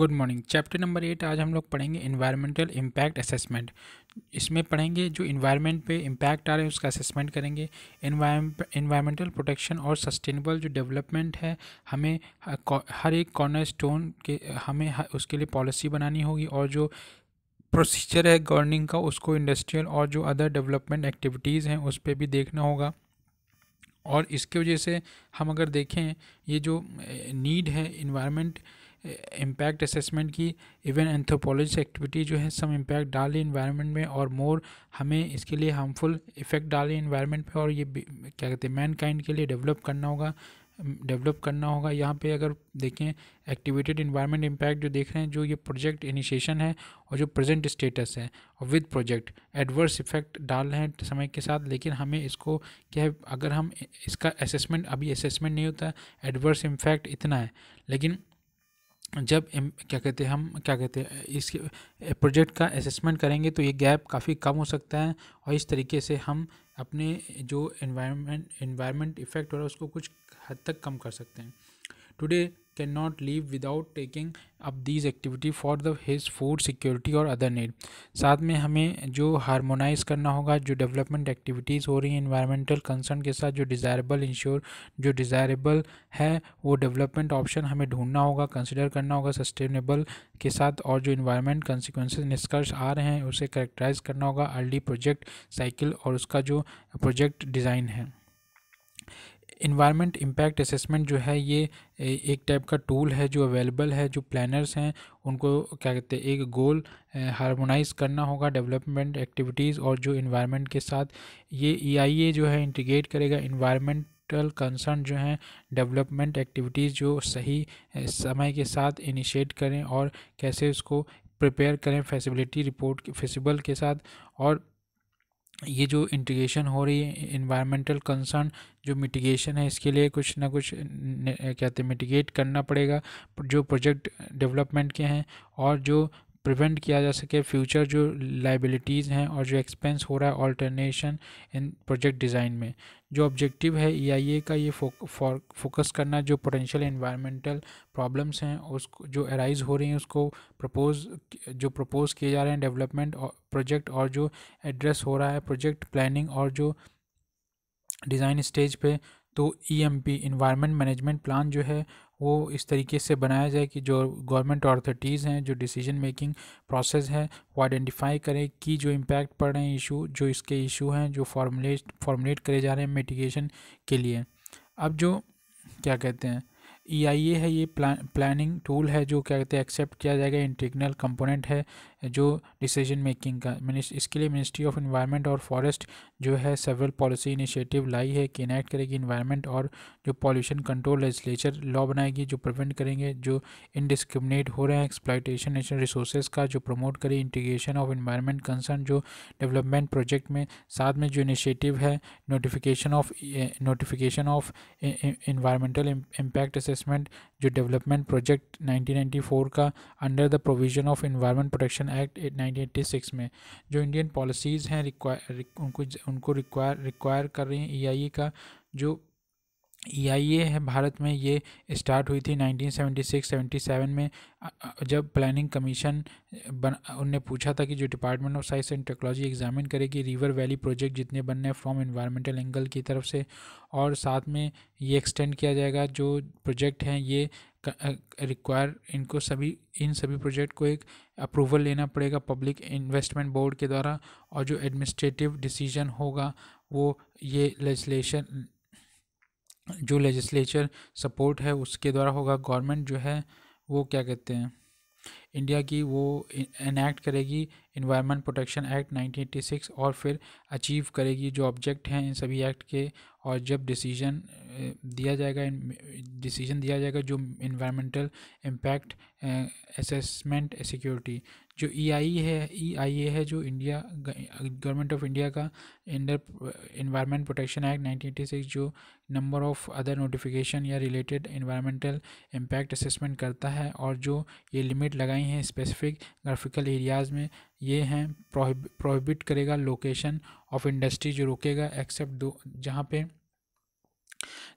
Good morning chapter number eight आज हम लोग पढ़ेंगे इन्वायरमेंटल इम्पैक्ट असेसमेंट इसमें पढ़ेंगे जो इन्वायरमेंट पे इम्पैक्ट आ रहे हैं उसका असेसमेंट करेंगे इन्वायरमेंटल प्रोटेक्शन और सस्टेनेबल जो डेवलपमेंट है हमें हर एक कॉर्नर स्टोन के हमें उसके लिए पॉलिसी बनानी होगी और जो प्रोसीजर है गवर्निंग का उसको इंडस्ट्रियल और जो अदर डेवलपमेंट एक्टिविटीज़ हैं उस पर भी देखना होगा और इसके वजह से हम अगर देखें ये जो नीड है इन्वायरमेंट इम्पैक्ट असेसमेंट की इवन एंथ्रोपोलॉजी एक्टिविटी जो है सम इम्पैक्ट डाली इन्वायरमेंट में और मोर हमें इसके लिए हार्मफुल इफेक्ट डाले इन्वायरमेंट पे और ये क्या कहते हैं मैन काइंड के लिए डेवलप करना होगा डेवलप करना होगा यहाँ पे अगर देखें एक्टिवेटेड इन्वायरमेंट इम्पैक्ट जो देख रहे हैं जो ये प्रोजेक्ट इनिशिएशन है और जो प्रेजेंट स्टेटस है और विद प्रोजेक्ट एडवर्स इफेक्ट डाल रहे हैं समय के साथ लेकिन हमें इसको क्या है अगर हम इसका असेसमेंट अभी असेसमेंट नहीं होता एडवर्स इम्फैक्ट इतना है लेकिन जब क्या कहते हैं हम क्या कहते हैं इसके प्रोजेक्ट का असेसमेंट करेंगे तो ये गैप काफ़ी कम हो सकता है और इस तरीके से हम अपने जो इन्वायरमेंट इन्वायरमेंट इफ़ेक्ट हो रहा है उसको कुछ हद तक कम कर सकते हैं today can not leave without taking up these activity for the his food security और अदर नीड साथ में हमें जो हारमोनाइज़ करना होगा जो डेवलपमेंट एक्टिविटीज़ हो रही हैं इन्वायरमेंटल कंसर्न के साथ जो डिज़ायरेबल इंश्योर जो डिज़ायरेबल है वो डेवलपमेंट ऑप्शन हमें ढूंढना होगा कंसिडर करना होगा सस्टेनेबल के साथ और जो इन्वायरमेंट कंसिक्वेंस निष्कर्ष आ रहे हैं उसे करेक्टराइज़ करना होगा अर्ली प्रोजेक्ट साइकिल और उसका जो प्रोजेक्ट डिज़ाइन है इन्वायरमेंट इम्पैक्ट असेसमेंट जो है ये एक टाइप का टूल है जो अवेलेबल है जो प्लानर्स हैं उनको क्या कहते हैं एक गोल हारमोनाइज करना होगा डेवलपमेंट एक्टिविटीज़ और जो इन्वायरमेंट के साथ ये ई e जो है इंटीग्रेट करेगा इन्वायरमेंट कंसर्न जो हैं डेवलपमेंट एक्टिविटीज़ जो सही समय के साथ इनिशिएट करें और कैसे उसको प्रिपेयर करें फैसिलिटी रिपोर्ट फेसिबल के साथ और ये जो इंटीग्रेशन हो रही है इन्वायरमेंटल कंसर्न जो मिटिगेशन है इसके लिए कुछ ना कुछ कहते हैं मिटिगेट करना पड़ेगा जो प्रोजेक्ट डेवलपमेंट के हैं और जो प्रिवेंट किया जा सके फ्यूचर जो लाइबिलिटीज़ हैं और जो एक्सपेंस हो रहा है ऑल्टरनेशन इन प्रोजेक्ट डिज़ाइन में जो ऑब्जेक्टिव है ई e का ये फोकस करना जो पोटेंशियल इन्वायरमेंटल प्रॉब्लम्स हैं उसको जो अराइज हो रही हैं उसको प्रपोज जो प्रपोज किए जा रहे हैं डेवलपमेंट प्रोजेक्ट और जो एड्रेस हो रहा है प्रोजेक्ट प्लानिंग और जो डिज़ाइन स्टेज पे तो E M P environment management plan जो है वो इस तरीके से बनाया जाए कि जो गवर्नमेंट अथॉरिटीज़ हैं जो डिसीजन मेकिंग प्रोसेस है वो आइडेंटिफाई करें कि जो इम्पैक्ट पड़ रहे हैं इशू जो इसके इशू हैं जो फॉर्मुलेट फॉर्मुलेट करे जा रहे हैं मिटिगेशन के लिए अब जो क्या कहते हैं ई आई ए है ये प्लानिंग टूल है जो क्या कहते हैं एक्सेप्ट किया जाएगा इंटीग्रल कंपोनेंट है जो डिसीजन मेकिंग का इसके लिए मिनिस्ट्री ऑफ इन्वायरमेंट और फॉरेस्ट जो है सेवरल पॉलिसी इनिशिएटिव लाई है कि इनैक्ट करेगी इन्वायरमेंट और जो पॉल्यूशन कंट्रोल लेजिस्लेचर लॉ बनाएगी जो प्रिवेंट करेंगे जो इनडिस्क्रिमिनेट हो रहे हैं एक्सप्लाइटेशन नेचुरल रिसोर्सेज का जो प्रमोट करे इंटीग्रेशन ऑफ इन्वायरमेंट कंसर्न जो डेवलपमेंट प्रोजेक्ट में साथ में जो इनिशिएटिव है notification of notification of environmental impact assessment जो डेवलपमेंट प्रोजेक्ट फोर का under the provision of environment protection act 1986 में जो इंडियन पॉलिसीज़ हैं रिक्वायर उनको उनको रिक्वायर रिक्वायर कर रही हैं ईआईए e का जो ई e है भारत में ये स्टार्ट हुई थी 1976-77 में जब प्लानिंग कमीशन बन उनने पूछा था कि जो department of science and technology examine करेगी रिवर वैली प्रोजेक्ट जितने बनने हैं फ्रॉम इन्वायरमेंटल एंगल की तरफ से और साथ में ये एक्सटेंड किया जाएगा जो प्रोजेक्ट हैं ये रिक्वायर इनको सभी इन सभी प्रोजेक्ट को एक अप्रूवल लेना पड़ेगा पब्लिक इन्वेस्टमेंट बोर्ड के द्वारा और जो एडमिनिस्ट्रेटिव डिसीजन होगा वो ये लेजिस्लेशन जो लेजिस्लेचर सपोर्ट है उसके द्वारा होगा गवर्नमेंट जो है वो क्या कहते हैं इंडिया की वो इनैक्ट करेगी इन्वायरमेंट प्रोटेक्शन एक्ट 1986 और फिर अचीव करेगी जो ऑब्जेक्ट हैं इन सभी एक्ट के और जब डिसीजन दिया जाएगा डिसीजन दिया जाएगा जो इन्वायरमेंटल इम्पैक्ट असेसमेंट सिक्योरिटी जो ई e है ई e है जो इंडिया गवर्नमेंट ऑफ इंडिया का इंडर इन्वायरमेंट प्रोटेक्शन एक्ट 1986 जो नंबर ऑफ अदर नोटिफिकेशन या रिलेटेड इन्वायरमेंटल इम्पैक्ट असेसमेंट करता है और जो ये लिमिट लगाई बनाई हैं स्पेसिफिक ग्राफिकल एरियाज़ में ये हैं प्रोहिबिट करेगा लोकेशन ऑफ इंडस्ट्री जो रोकेगा एक्सेप्ट दो जहाँ पे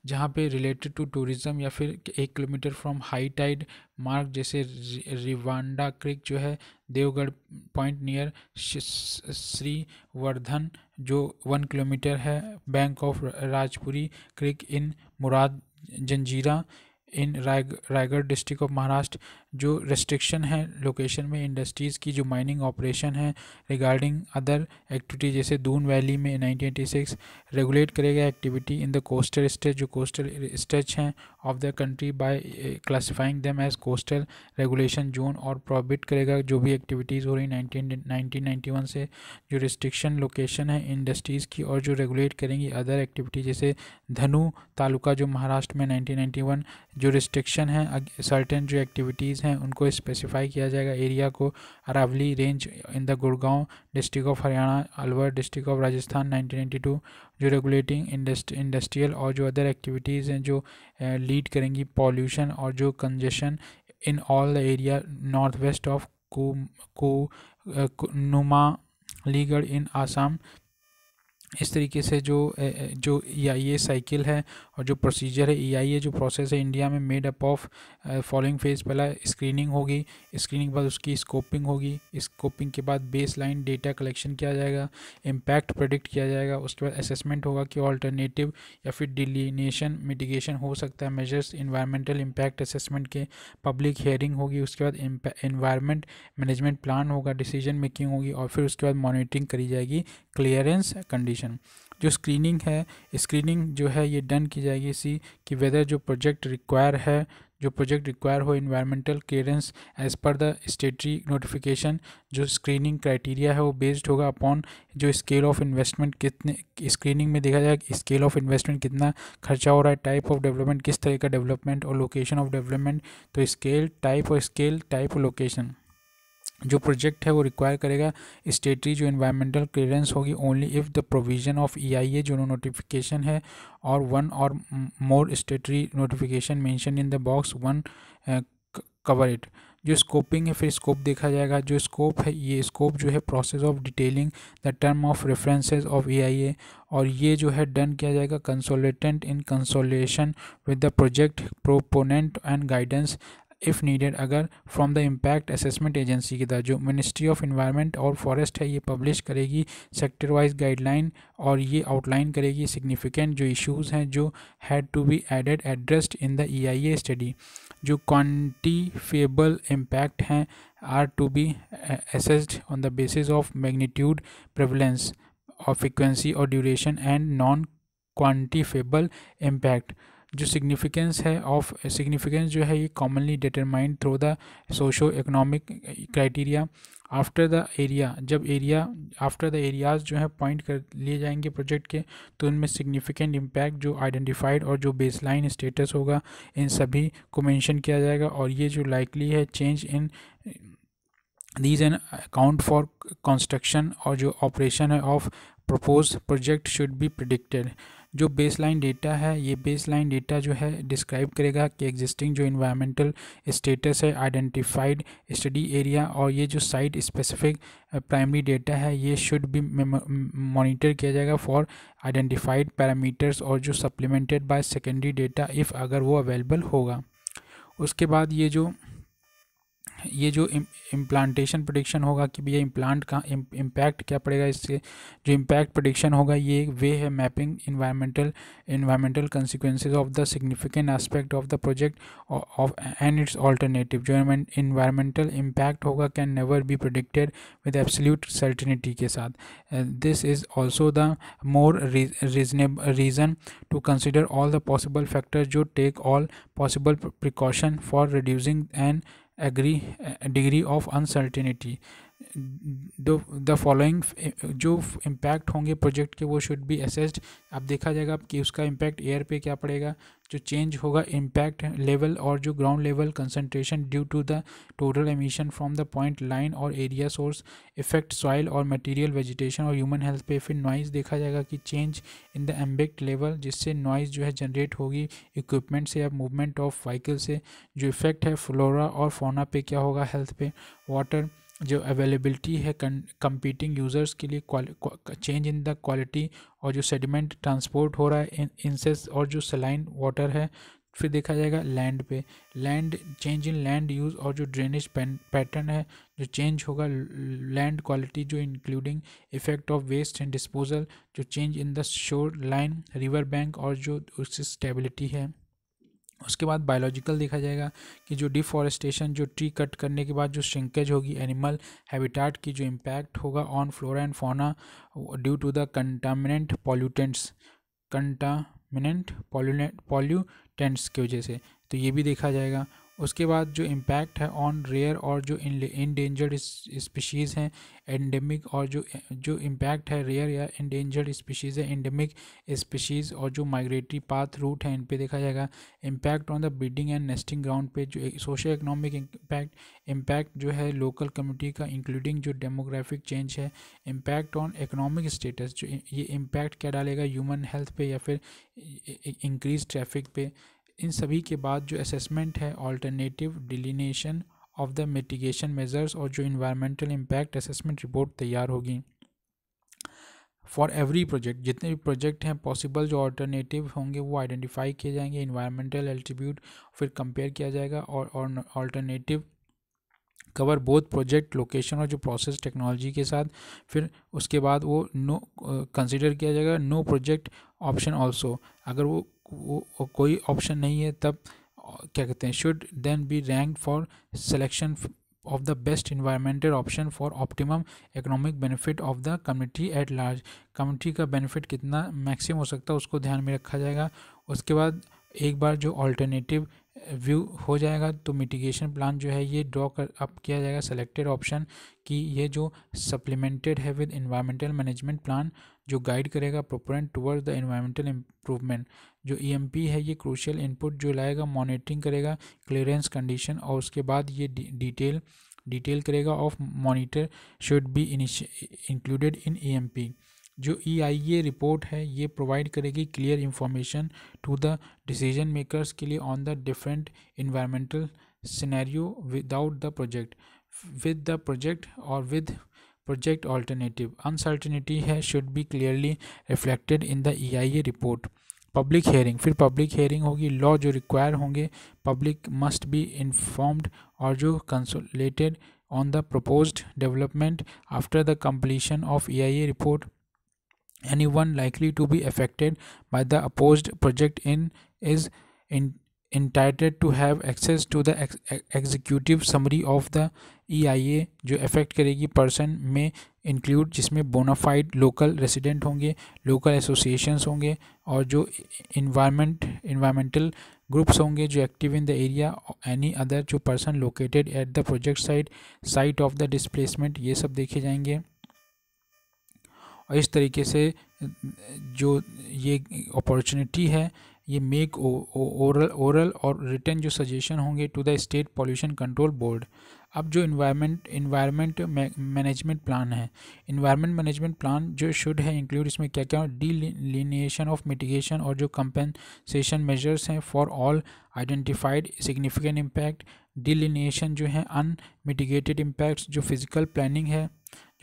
जहाँ पे रिलेटेड टू टूरिज़्म या फिर एक kilometer from high tide mark जैसे रिवांडा क्रिक जो है Devgad point near Shrivardhan जो वन किलोमीटर है bank of Rajpuri creek in Murud Janjira in Rai Raigad district of Maharashtra जो रेस्ट्रिक्शन है लोकेशन में इंडस्ट्रीज़ की जो माइनिंग ऑपरेशन है रिगार्डिंग अदर एक्टिविटी जैसे दून वैली में 1986 रेगुलेट करेगा activity in the coastal state जो कोस्टल स्टेट हैं of the country bye classifying them as coastal regulation zone और प्रोबिट करेगा जो भी एक्टिविटीज़ हो रही नाइनटीन नाइनटीन से जो रिस्ट्रिक्शन लोकेशन है इंडस्ट्रीज़ की और जो रेगुलेट करेंगी अदर एक्टिविटी जैसे धनु तालुका जो महाराष्ट्र में नाइनटीन जो जो रिस्ट्रिक्शन हैं सर्टेन जो एक्टिविटीज़ हैं उनको स्पेसिफाई किया जाएगा एरिया को Aravalli range in the Gurgaon district of Haryana Alwar district of Rajasthan 1992 जो रेगुलेटिंग इंडस्ट्रियल और जो अदर एक्टिविटीज़ हैं जो लीड eh, करेंगी पॉल्यूशन और जो congestion in all the area north west of को को नुमा लीगढ़ इन आसाम इस तरीके से जो eh, eh, जो या ये साइकिल है और जो प्रोसीजर है ई जो प्रोसेस है इंडिया में made up of following phase पहला स्क्रीनिंग होगी स्क्रीनिंग के बाद उसकी स्कोपिंग होगी स्कोपिंग के बाद बेस लाइन डेटा कलेक्शन किया जाएगा इम्पैक्ट प्रोडिक्ट किया जाएगा उसके बाद असेसमेंट होगा कि ऑल्टरनेटिव या फिर डिलीनेशन मिटिगेशन हो सकता है मेजर्स इन्वायरमेंटल इम्पैक्ट असेसमेंट के पब्लिक हेयरिंग होगी उसके बाद इन्वायरमेंट मैनेजमेंट प्लान होगा डिसीजन मेकिंग होगी और फिर उसके बाद मॉनिटरिंग करी जाएगी क्लियरेंस कंडीशन जो स्क्रीनिंग है स्क्रीनिंग जो है ये डन की जाएगी इसी कि वेदर जो प्रोजेक्ट रिक्वायर है जो प्रोजेक्ट रिक्वायर हो environmental clearance as per the statutory notification जो स्क्रीनिंग क्राइटेरिया है वो बेस्ड होगा अपॉन जो स्केल ऑफ इन्वेस्टमेंट कितने स्क्रीनिंग में देखा जाएगा स्केल ऑफ इन्वेस्टमेंट कितना खर्चा हो रहा है टाइप ऑफ डेवलपमेंट किस तरह का डेवलपमेंट और लोकेशन ऑफ डेवलपमेंट तो स्केल टाइप और स्केल टाइप और लोकेशन जो प्रोजेक्ट है वो रिक्वायर करेगा स्टेटरी जो इन्वायरमेंटल क्लियरेंस होगी only if the provision of E I A जो नोटिफिकेशन है और वन और more statutory notification mention in the box one cover it जो स्कोपिंग है फिर स्कोप देखा जाएगा जो स्कोप है ये स्कोप जो है process of detailing the term of references of A और ये जो है डन किया जाएगा consultant in consultation with the project proponent and guidance if needed अगर from the impact assessment agency की तरह जो मिनिस्ट्री ऑफ इन्वायरमेंट और फॉरेस्ट है ये पब्लिश करेगी सेक्टर वाइज गाइडलाइन और ये आउटलाइन करेगी सिग्निफिकेंट जो इश्यूज़ हैं जो had to be added addressed in the E I A study जो क्वान्टिफेबल इम्पैक्ट हैं are to be assessed on the basis of magnitude prevalence और फ्रिक्वेंसी और duration and non quantifiable impact जो significance है of significance eh, जो है ये commonly determined through the socio economic criteria after the area जब area after the areas जो है पॉइंट कर लिए जाएंगे प्रोजेक्ट के तो उनमें सिग्निफिकेंट इम्पैक्ट जो आइडेंटिफाइड और जो बेसलाइन स्टेटस होगा इन सभी को मैंशन किया जाएगा और ये जो लाइकली है change in these an account for construction और जो ऑपरेशन है of propose project should be predicted जो बेसलाइन डेटा है ये बेसलाइन डेटा जो है डिस्क्राइब करेगा कि एग्जिस्टिंग जो इन्वायरमेंटल स्टेटस है आइडेंटिफाइड स्टडी एरिया और ये जो साइट स्पेसिफिक प्राइमरी डेटा है ये शुड भी मॉनिटर किया जाएगा फॉर आइडेंटिफाइड पैरामीटर्स और जो supplemented by secondary data if अगर वो अवेलेबल होगा उसके बाद ये जो ये जो इम्प्लांटेशन प्रोडिक्शन होगा कि भैया इम्प्लांट का इम्पैक्ट क्या पड़ेगा इससे जो इम्पैक्ट प्रोडिक्शन होगा ये एक वे है mapping environmental environmental consequences of the significant aspect of the project of and its alternative जो इन्वायरमेंटल इम्पैक्ट होगा can never be predicted with absolute certainty के साथ this is also the more रीजनेब reason to consider all the possible factor जो take all possible precaution for reducing and agree, uh, degree of uncertainty the following जो impact होंगे project के वो should be assessed अब देखा जाएगा कि उसका इम्पैक्ट एयर पे क्या पड़ेगा जो चेंज होगा इम्पैक्ट लेवल और जो ground level concentration due to the total emission from the point line और एरिया सोर्स इफेक्ट सॉइल और मटेरियल वेजिटेशन और ह्यूमन हेल्थ पे फिर नॉइज़ देखा जाएगा कि change in the ambient level जिससे नॉइज़ जो है जनरेट होगी इक्विपमेंट से या मूवमेंट ऑफ व्हीकल से जो इफेक्ट है फ्लोरा और फोना पे क्या होगा हेल्थ पे वाटर जो अवेलेबिलिटी है कंपीटिंग यूज़र्स के लिए चेंज इन द क्वालिटी और जो सेडिमेंट ट्रांसपोर्ट हो रहा है इनसेस और जो सलाइन वाटर है फिर देखा जाएगा लैंड पे land change in land use और जो ड्रेनेज पैटर्न है जो चेंज होगा लैंड क्वालिटी जो including effect of waste and disposal जो change in the shore line river bank और जो उसकी स्टेबिलिटी है उसके बाद बायोलॉजिकल देखा जाएगा कि जो डिफॉरेस्टेशन जो ट्री कट करने के बाद जो श्रिंकेज होगी एनिमल हैबिटाट की जो इम्पैक्ट होगा on flora and fauna due to the contaminant pollutants contaminant pollutants की वजह से तो ये भी देखा जाएगा उसके बाद जो इम्पैक्ट है ऑन रेयर और जो इनडेंजर्ड स्पीशीज़ हैं एंडेमिक और जो जो इम्पैक्ट है रेयर या इंडेंजर्ड स्पीशीज़ है एंडेमिक स्पीशीज़ और जो माइग्रेटरी पाथ रूट हैं इन पे देखा जाएगा impact on the breeding and nesting ground पे जो सोशल इकोनॉमिक इम्पैक्ट इम्पैक्ट जो है लोकल कम्युनिटी का इंक्लूडिंग जो डेमोग्राफिक चेंज है इम्पैक्ट ऑन इकोनॉमिक स्टेटस जो ये इम्पैक्ट क्या डालेगा ह्यूमन हेल्थ पे या फिर इंक्रीज ट्रैफिक पे इन सभी के बाद जो असेसमेंट है alternative delineation of the mitigation measures और जो इन्वायरमेंटल इम्पैक्ट असेसमेंट रिपोर्ट तैयार होगी फॉर एवरी प्रोजेक्ट जितने भी प्रोजेक्ट हैं पॉसिबल जो ऑल्टरनेटिव होंगे वो आइडेंटिफाई किए जाएंगे इन्वायरमेंटल एल्टीब्यूट फिर कंपेयर किया जाएगा और alternative cover both project location और जो प्रोसेस टेक्नोलॉजी के साथ फिर उसके बाद वो नो कंसिडर किया जाएगा नो प्रोजेक्ट ऑप्शन ऑल्सो अगर वो वो कोई ऑप्शन नहीं है तब क्या कहते हैं should then be rank for selection of the best environmental option for optimum economic benefit of the community at large community का बेनिफिट कितना मैक्सिमम हो सकता है उसको ध्यान में रखा जाएगा उसके बाद एक बार जो ऑल्टरनेटिव व्यू हो जाएगा तो मिटिगेशन प्लान जो है ये ड्रॉ कर अप किया जाएगा सेलेक्टेड ऑप्शन कि ये जो सप्लीमेंटेड है विद इन्वायरमेंटल मैनेजमेंट प्लान जो गाइड करेगा proponent toward the environmental improvement जो ई e है ये क्रूशियल इनपुट जो लाएगा मॉनिटरिंग करेगा क्लियरेंस कंडीशन और उसके बाद ये डिटेल डिटेल करेगा of monitor should be included in E जो ई आई ए रिपोर्ट है ये प्रोवाइड करेगी clear information to the decision makers के लिए on the different environmental scenario without the project with the project और with project alternative uncertainty है should be clearly reflected in the EIA report public hearing फिर public hearing होगी law जो required होंगे public must be informed और जो consulted on the proposed development after the completion of EIA report. Anyone likely to be affected by the opposed project in is in, entitled to have access to the ex executive summary of the E I A जो affect करेगी person में include जिसमें bona fide local resident होंगे local associations होंगे और जो environment environmental groups होंगे जो active in the area any other जो person located at the project site site of the displacement ये सब देखे जाएंगे और इस तरीके से जो ये अपॉर्चुनिटी है ये मेक ओरल ओरल और रिटर्न जो सजेशन होंगे to the state pollution control board अब जो इन्वायरमेंट इन्वायरमेंट मैनेजमेंट प्लान है इन्वायरमेंट मैनेजमेंट प्लान जो शुड है इंक्लूड इसमें क्या क्या डी लिनिएशन ऑफ मिटिगेशन और जो कंपेंसेशन मेजर्स हैं for all identified significant impact delineation जो है अनमिटिगेटेड इम्पैक्ट्स जो फिजिकल प्लानिंग है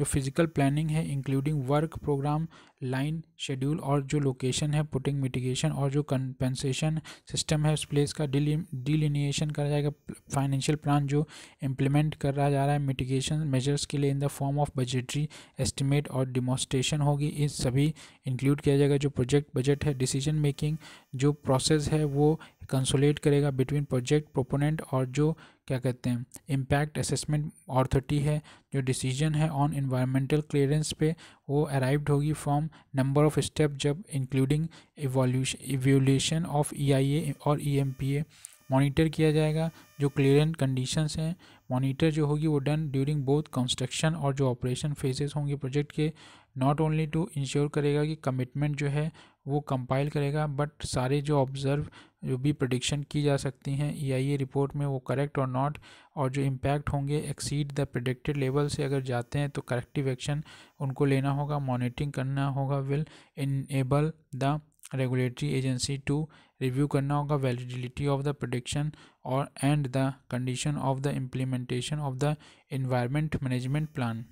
जो फिजिकल प्लानिंग है including work programme line schedule और जो लोकेशन है पुटिंग मिटिगेशन और जो कंपेंसेशन सिस्टम है उस प्लेस का डिलिनिएशन करा जाएगा फाइनेंशियल प्लान जो इम्प्लीमेंट कर रहा जा रहा है मिटिगेशन मेजर्स के लिए in the form of budgetary estimate और डिमोस्ट्रेशन होगी इस सभी इंक्लूड किया जाएगा जो प्रोजेक्ट बजट है डिसीजन मेकिंग जो प्रोसेस है वो कंसोलेट करेगा बिटवीन प्रोजेक्ट प्रोपोनेंट और जो क्या कहते हैं इम्पैक्ट असेसमेंट ऑथोरिटी है जो डिसीजन है ऑन इन्वायरमेंटल क्लियरेंस पे वो अराइव्ड होगी फ्रॉम नंबर ऑफ स्टेप जब इंक्लूडिंग इवोल्यूशन ऑफ ई और ई e मॉनिटर किया जाएगा जो क्लियरेंट कंडीशंस हैं मॉनिटर जो होगी वो डन ड्यूरिंग बोथ कंस्ट्रक्शन और जो ऑपरेशन फेजेस होंगे प्रोजेक्ट के नॉट ओनली टू इंश्योर करेगा कि कमिटमेंट जो है वो कंपाइल करेगा बट सारे जो ऑब्ज़र्व जो भी प्रडिक्शन की जा सकती हैं ई e रिपोर्ट में वो करेक्ट और नॉट और जो इम्पैक्ट होंगे एक्सीड द प्रडिक्टेड लेवल से अगर जाते हैं तो करेक्टिव एक्शन उनको लेना होगा मॉनिटरिंग करना होगा will enable the regulatory agency to review करना होगा वैलिडिलिटी ऑफ द प्रोडिक्शन और and the condition of the implementation of the environment management plan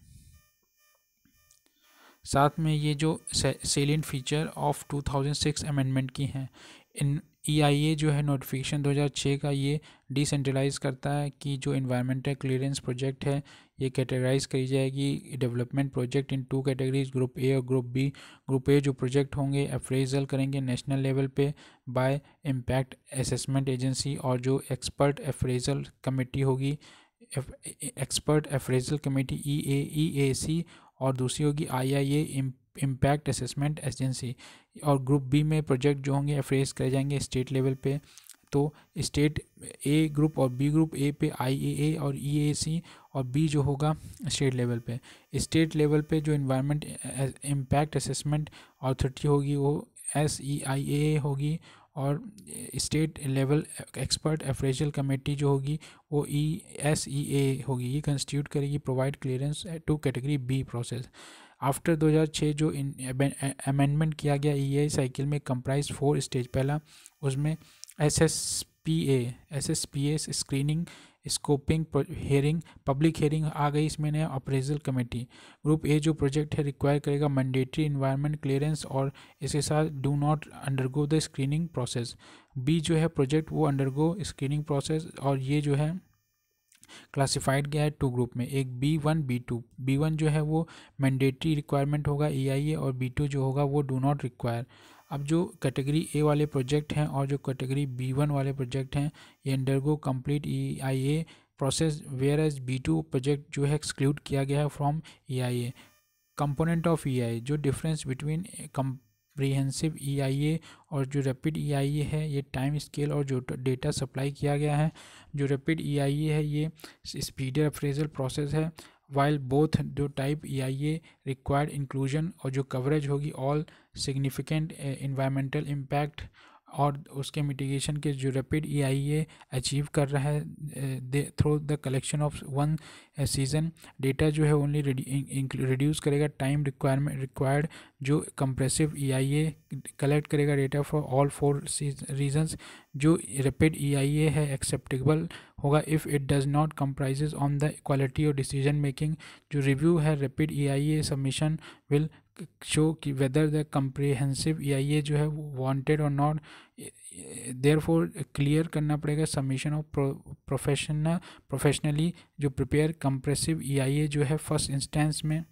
साथ में ये जो सेलिन फीचर ऑफ 2006 अमेंडमेंट की हैं इन ई e जो है नोटिफिकेशन 2006 का ये डिसेंट्रलाइज करता है कि जो इन्वायरमेंटल क्लियरेंस प्रोजेक्ट है ये कैटेगराइज करी जाएगी development project into categories group A और ग्रुप बी ग्रुप ए जो प्रोजेक्ट होंगे अप्रेजल करेंगे नेशनल लेवल पे बाय इम्पैक्ट असेसमेंट एजेंसी और जो एक्सपर्ट अप्रेजल कमेटी होगी expert appraisal committee E A E A C और दूसरी होगी I I A impact assessment agency और ग्रुप बी में प्रोजेक्ट जो होंगे फ्रेस करे जाएंगे स्टेट लेवल पे तो स्टेट ए ग्रुप और बी ग्रुप ए पे आई ए और ई ए सी और बी जो होगा स्टेट लेवल पे स्टेट लेवल पे जो इन्वायरमेंट इम्पैक्ट असेसमेंट अथॉरिटी होगी वो एस ई आई ए होगी और state level expert appraisal committee जो होगी वो ई एस ई ए होगी ये कंस्टिट्यूट करेगी provide clearance to category B process after 2006 जो अमेंडमेंट किया गया ई आई साइकिल में कंप्राइज फोर स्टेज पहला उसमें S S P A S S P A screening scoping hearing public hearing आ गई इसमें नया अप्रेजल कमेटी ग्रुप ए जो प्रोजेक्ट है रिक्वायर करेगा मैंडेटरी इन्वायरमेंट क्लियरेंस और इसके साथ do not undergo the screening process B जो है प्रोजेक्ट वो अंडरगो स्क्रीनिंग प्रोसेस और ये जो है क्लासिफाइड गया है टू ग्रुप में एक B one B two B one जो है वो मैंडेटरी रिक्वायरमेंट होगा ई आई ए और बी टू जो होगा वो डू नॉट रिक्वायर अब जो कैटेगरी ए वाले प्रोजेक्ट हैं और जो कैटेगरी बी वन वाले प्रोजेक्ट हैं ये undergo complete E I A process whereas B two project जो है एक्सक्लूड किया गया है from E I A component of E I A जो difference between comprehensive E I A और जो रैपिड ई आई ए है ये टाइम स्केल और जो डेटा सप्लाई किया गया है जो रैपिड ई आई ए है ये स्पीडर अप्रेजल प्रोसेस है वाइल बोथ जो टाइप ईआईए रिक्वायर्ड इंक्लूजन और जो कवरेज होगी ऑल सिग्निफिकेंट इन्वायरमेंटल इम्पैक्ट और उसके मिटिगेशन के जो rapid E I A achieve कर रहा है through the collection of one season data जो है ओनली रिड्यूस करेगा टाइम रिक्वायरमेंट रिक्वायर्ड जो comprehensive E I A collect करेगा data for all four reasons जो रैपिड ई आई ए है एक्सेप्टेबल होगा if it does not compromise on the quality और decision making जो रिव्यू है rapid E I A submission will show की whether the comprehensive या ये जो है वॉन्टेड और नॉट देयर फोर क्लियर करना पड़ेगा सबमिशन ऑफ प्रोफेशनल प्रोफेशनली जो प्रिपेयर कंप्रेसिव ई जो है फर्स्ट इंस्टेंस में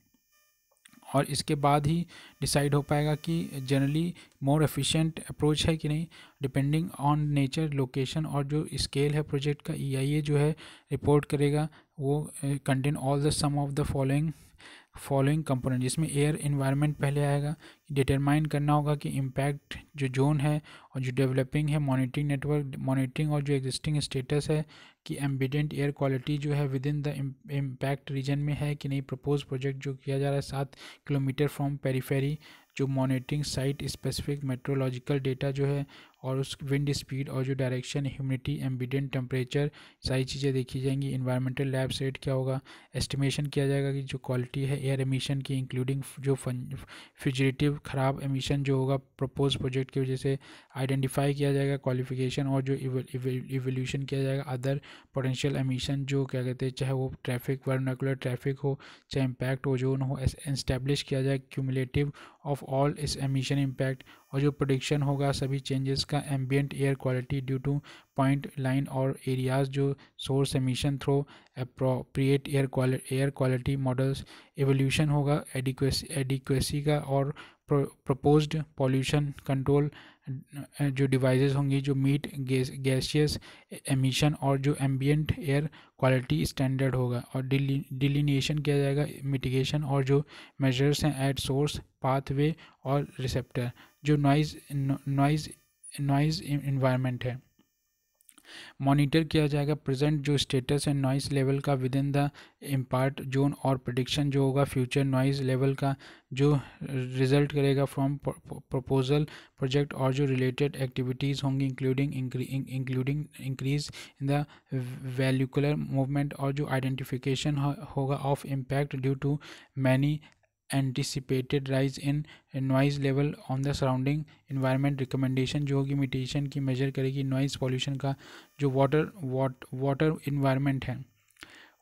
और इसके बाद ही डिसाइड हो पाएगा कि जनरली मोर एफिशिएंट अप्रोच है कि नहीं डिपेंडिंग ऑन नेचर लोकेशन और जो स्केल है प्रोजेक्ट का ई जो है रिपोर्ट करेगा वो contain all the some of the following following component जिसमें एयर इन्वायरमेंट पहले आएगा डिटरमाइन करना होगा कि इम्पैक्ट जो जोन है और जो डेवलपिंग है मॉनिटरिंग नेटवर्क मॉनिटरिंग और जो एग्जिस्टिंग स्टेटस है कि एम्बिडेंट एयर क्वालिटी जो है with in the impact region में है कि नहीं प्रपोज प्रोजेक्ट जो किया जा रहा है सात किलोमीटर फ्रॉम पेरीफेरी जो monitoring site specific meteorological data जो है और उस विंड स्पीड और जो डायरेक्शन ह्यूमिडिटी एम्बिडेंट टेम्परेचर सारी चीज़ें देखी जाएंगी इन्वायरमेंटल लैब सेट क्या होगा एस्टिमेशन किया जाएगा कि जो क्वालिटी है एयर एमिशन की इंक्लूडिंग जो फ्यूजरेटिव ख़राब एमिशन जो होगा प्रपोज प्रोजेक्ट की वजह से आइडेंटिफाई किया जाएगा क्वालिफिकेशन और जो इवोल्यूशन किया जाएगा अदर पोटेंशियल एमिशन जो क्या कहते हैं चाहे वो ट्रैफिक वर्नाकुलर ट्रैफिक हो चाहे इम्पैक्ट ओजोन हो इस्टेब्लिश किया जाए क्यूमलेटिव ऑफ ऑल इस एमिशन इम्पैक्ट और जो प्रोडिक्शन होगा सभी चेंजेस का ambient air quality due to point line और एरियाज जो source emission through appropriate air air quality models evolution होगा एडिक्वेसी एडिक्वेसी का और प्रपोज्ड पॉल्यूशन कंट्रोल जो डिवाइसेस होंगी जो मीट गैसियस एमिशन और जो एम्बियंट एयर क्वालिटी स्टैंडर्ड होगा और डिलीनिएशन किया जाएगा मिटिगेशन और जो मेजर्स हैं एट सोर्स पाथवे और रिसेप्टर जो नॉइज़ नॉइज़ नॉइज़ इन्वायरमेंट है मॉनिटर किया जाएगा प्रेजेंट जो स्टेटस है नॉइस लेवल का with in the impact zone और प्रडिक्शन जो होगा फ्यूचर नॉइस लेवल का जो रिजल्ट करेगा फ्रॉम प्रपोजल प्रोजेक्ट और जो रिलेटेड एक्टिविटीज़ होंगी including including increase in the vehicular movement और जो आइडेंटिफिकेशन होगा of impact due to many anticipated rise in noise level on the surrounding environment recommendation जो होगी मिटेशन की मेजर करेगी नॉइज़ पॉल्यूशन का जो वाटर वाटर इन्वायरमेंट है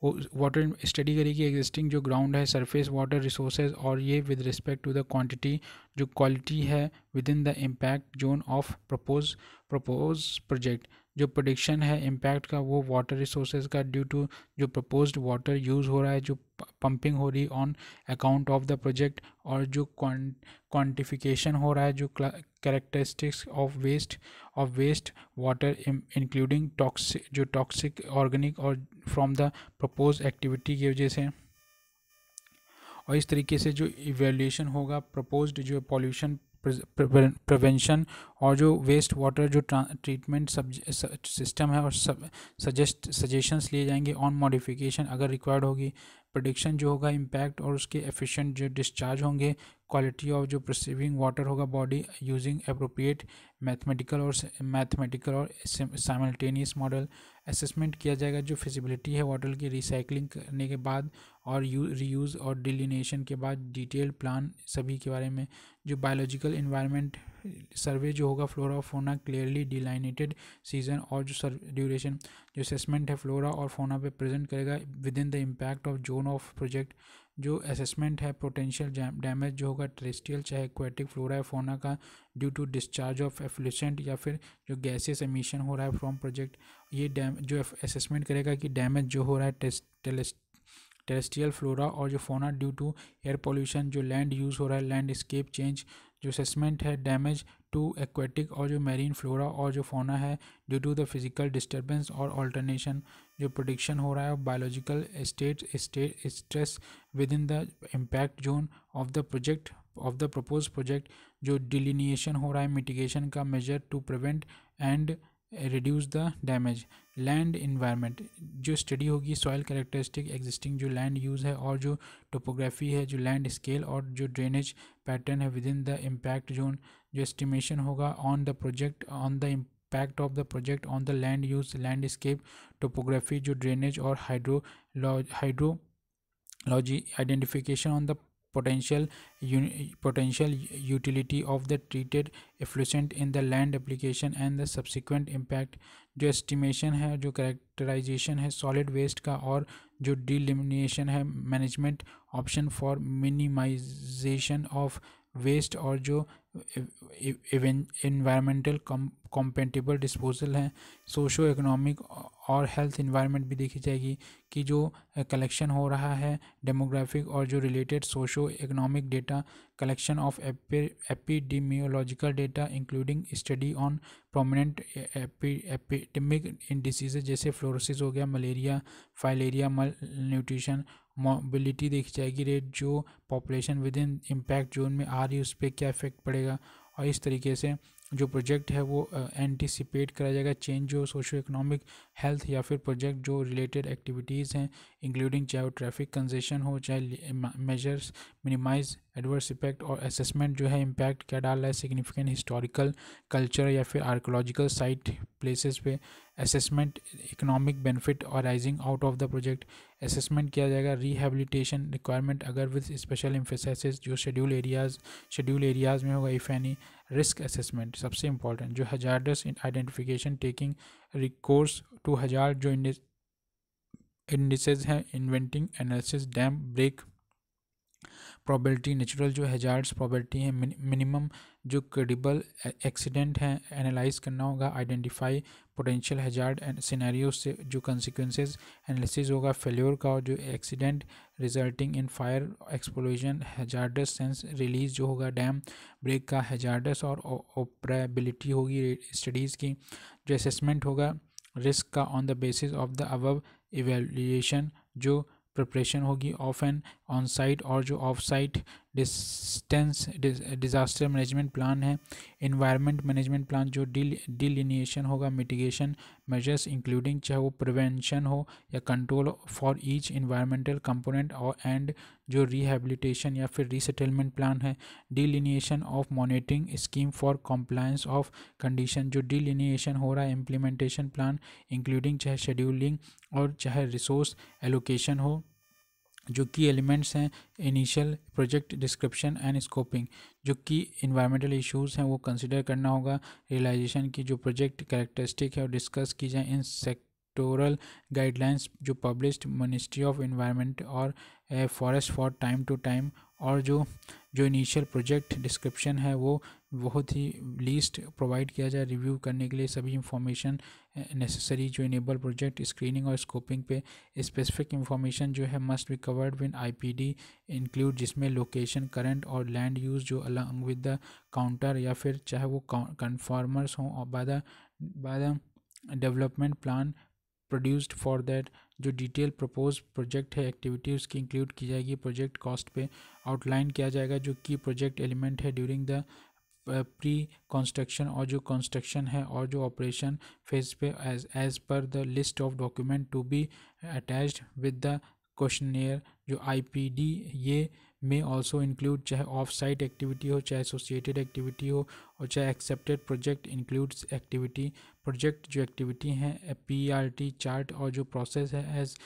वाटर स्टडी करेगी एग्जिस्टिंग जो ग्राउंड है सरफेस वाटर रिसोर्सेज और ये with respect to the quantity जो क्वालिटी है with in the impact zone of propose propose project जो प्रोडिक्शन है इम्पैक्ट का वो वाटर रिसोर्सेज का ड्यू टू जो प्रपोज वाटर यूज़ हो रहा है जो पंपिंग हो रही on account of the project और जो क्वान्टिफिकेशन हो रहा है जो characteristics of waste of waste water including toxic जो टॉक्सिक ऑर्गेनिक और फ्रॉम द प्रपोज एक्टिविटी की वजह से और इस तरीके से जो इवेल्यूशन होगा प्रपोज्ड जो पॉल्यूशन प्रिवेंशन और जो वेस्ट वाटर जो ट्रीटमेंट सब सिस्टम है और सब सजेस्ट सजेशंस लिए जाएंगे ऑन मॉडिफिकेशन अगर रिक्वायर्ड होगी प्रोडिक्शन जो होगा इम्पैक्ट और उसके एफिशिएंट जो डिस्चार्ज होंगे क्वालिटी ऑफ जो प्रसिविंग वाटर होगा बॉडी यूजिंग अप्रोप्रिएट मैथमेटिकल और मैथमेटिकल और साइमल्टेनियस मॉडल असेसमेंट किया जाएगा जो फिजिबिलिटी है वाटर की रिसाइकलिंग करने के बाद और रीयूज़ और डिलिनेशन के बाद डिटेल प्लान सभी के बारे में जो बायोलॉजिकल इन्वायरमेंट सर्वे जो होगा फ्लोरा फोना क्लियरली डिलाइनेटेड सीजन और जो ड्यूरेशन जो असेसमेंट है फ्लोरा और फोना पे प्रेजेंट करेगा with in the impact of zone of project जो असेसमेंट है पोटेंशियल डैमेज जो होगा ट्रेस्टियल चाहे एक्वेटिक फ्लोरा फोना का due to discharge of effluent या फिर जो गैसेस एमिशन हो रहा है फ्रॉम प्रोजेक्ट ये डैम जो असेसमेंट करेगा कि डैमेज जो हो रहा है टेस्ट टेरेस्ट्रियल फ्लोरा और जो fauna due to air pollution जो लैंड यूज़ हो रहा है लैंडस्केप चेंज जो असेसमेंट है डैमेज टू एक्वेटिक और जो मैरीन फ्लोरा और जो फोना है due to the physical disturbance और ऑल्टरनेशन जो प्रोडिक्शन हो रहा है biological state state stress with in the impact zone of the project of the propose project जो डिलीनिएशन हो रहा है मिटिगेशन का measure to prevent and reduce the damage land environment जो स्टडी होगी सॉइल करेक्टरिस्टिक एग्जिस्टिंग जो land use है और जो टोपोग्राफी है जो लैंड स्केल और जो ड्रेनेज पैटर्न है with in the impact zone जो एस्टिमेशन होगा on the project on the impact of the project on the land use landscape topography जो ड्रेनेज और hydro hydrology identification on the potential potential utility of the treated effluent in the land application and the subsequent impact जो estimation है जो characterisation है solid waste का और जो delineation है management option for minimisation of waste और जो इन्वायरमेंटल कॉम्पेटेबल डिस्पोजल हैं सोशो इकोनॉमिक और हेल्थ इन्वायरमेंट भी देखी जाएगी कि जो कलेक्शन हो रहा है डेमोग्राफिक और जो related socio economic data collection of epidemiological data including study on prominent epidemic in diseases जैसे फ्लोरोसिस हो गया malaria filaria malnutrition mobility देखी जाएगी रेट जो population within impact zone में आ रही है उस पर क्या इफेक्ट पड़ेगा और इस तरीके से जो प्रोजेक्ट है वो एंटिसिपेट कराया जाएगा चेंज जो सोशो इकोनॉमिक हेल्थ या फिर प्रोजेक्ट जो रिलेटेड एक्टिविटीज़ हैं इंक्लूडिंग चाहे वो ट्रैफिक कंजेशन हो चाहे मेजर्स मिनिमाइज एडवर्स इफेक्ट और असेसमेंट जो है इम्पैक्ट क्या डाल रहा है सिग्निफिकेंट हिस्टोरिकल कल्चर या फिर आर्कोलॉजिकल साइट प्लेसेस पे असेसमेंट इकोनॉमिक बेनिफिट और rising out of the project assessment किया जाएगा रिहेबिलिटेशन रिक्वायरमेंट अगर विद स्पेशल इम्फेसिस जो शेड्यूल एरियाज शेड्यूल एरियाज में होगा इफ़ एनी रिस्क असेसमेंट सबसे इंपॉर्टेंट जो hazardous identification taking recourse to hazard जो इंडिसेज हैं inventing analysis dam break probability natural जो हैजार्ड्स प्रॉबलिटी है मिनिमम जो क्रेडिबल एक्सीडेंट हैं एनालाइज करना होगा identify potential hazard and scenario से जो कंसिक्वेंसेस एनालिसिस होगा फेल्योर का और जो accident resulting in fire explosion hazardous sense release जो होगा डैम ब्रेक का हैजार्डस और ऑपरेबिलिटी होगी स्टडीज़ की जो असेसमेंट होगा रिस्क का on the basis of the above evaluation जो प्रिपरेशन होगी ऑफ एन ऑन साइट और जो off site distance disaster management plan है इन्वायरमेंट मैनेजमेंट प्लान जो डिल डिलिनिएशन होगा मिटिगेशन मेजर्स इंक्लूडिंग चाहे वो प्रिवेंशन हो या control for each environmental component और एंड जो रिहेबिलिटेशन या फिर रिसेटलमेंट प्लान है delineation of monitoring scheme for compliance of condition जो डिलिनिएशन हो रहा है इम्प्लीमेंटेशन प्लान इंक्लूडिंग चाहे शेड्यूलिंग और चाहे रिसोर्स एलोकेशन हो जो कि एलिमेंट्स हैं initial project description and scoping जो कि इन्वायरमेंटल इश्यूज हैं वो कंसिडर करना होगा रियलाइजेशन की जो प्रोजेक्ट कैरेक्टरिस्टिक है और डिस्कस की जाए इन सेक्टोरल गाइडलाइंस जो पब्लिश मिनिस्ट्री ऑफ इन्वायरमेंट और forest for time to time और जो जो इनिशियल प्रोजेक्ट डिस्क्रिप्शन है वो बहुत ही लीस्ट प्रोवाइड किया जाए रिव्यू करने के लिए सभी इंफॉर्मेशन नेसेसरी जो इनेबल प्रोजेक्ट स्क्रीनिंग और स्कोपिंग पे स्पेसिफिक इंफॉर्मेशन जो है must be covered win IPD include जिसमें लोकेशन करंट और लैंड यूज़ जो अलग विद द काउंटर या फिर चाहे वो कन्फार्मर्स हों और बाद development plan produced for that जो डिटेल प्रपोज प्रोजेक्ट है एक्टिविटी उसकी इंक्लूड की जाएगी प्रोजेक्ट कॉस्ट पे आउटलाइन किया जाएगा जो की प्रोजेक्ट एलिमेंट है ड्यूरिंग द प्री कंस्ट्रक्शन और जो कंस्ट्रक्शन है और जो ऑपरेशन फेज पे as as per the list of document to be attached with the questionnaire जो आईपीडी ये मे ऑल्सो इंक्लूड चाहे ऑफ साइट एक्टिविटी हो चाहे एसोसिएटेड एक्टिविटी हो और चाहे accepted project includes activity project जो एक्टिविटी हैं टी चार्ट e और जो प्रोसेस है एज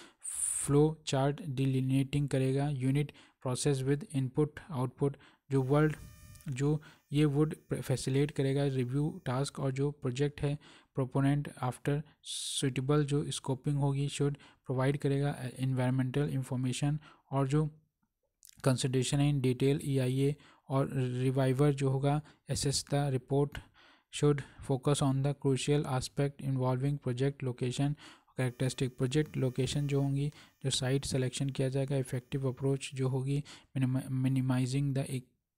फ्लो चार्ट डिलिनेटिंग करेगा unit process with input output जो वर्ल्ड जो ये वुड फैसिलेट करेगा रिव्यू टास्क और जो प्रोजेक्ट है प्रोपोनेंट आफ्टर सुटेबल जो स्कोपिंग होगी शुड प्रोवाइड करेगा इन्वायरमेंटल इंफॉर्मेशन और जो कंसल्टेशन इन डिटेल ई और रिवाइवर जो होगा assess the report should focus on the crucial aspect involving project location characteristic project location जो होंगी जो साइट सिलेक्शन किया जाएगा इफेक्टिव अप्रोच जो होगी minimising the